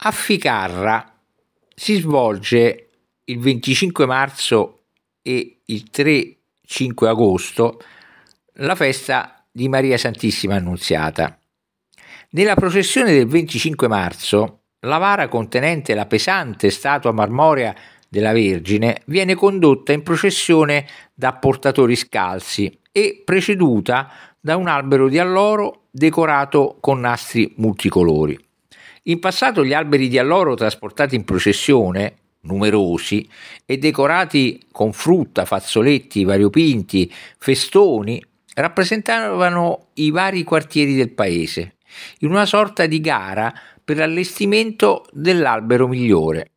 A Ficarra si svolge il 25 marzo e il 3-5 agosto la festa di Maria Santissima Annunziata. Nella processione del 25 marzo, la vara contenente la pesante statua marmorea della Vergine viene condotta in processione da portatori scalzi e preceduta da un albero di alloro decorato con nastri multicolori. In passato gli alberi di alloro trasportati in processione, numerosi, e decorati con frutta, fazzoletti, variopinti, festoni, rappresentavano i vari quartieri del paese, in una sorta di gara per l'allestimento dell'albero migliore.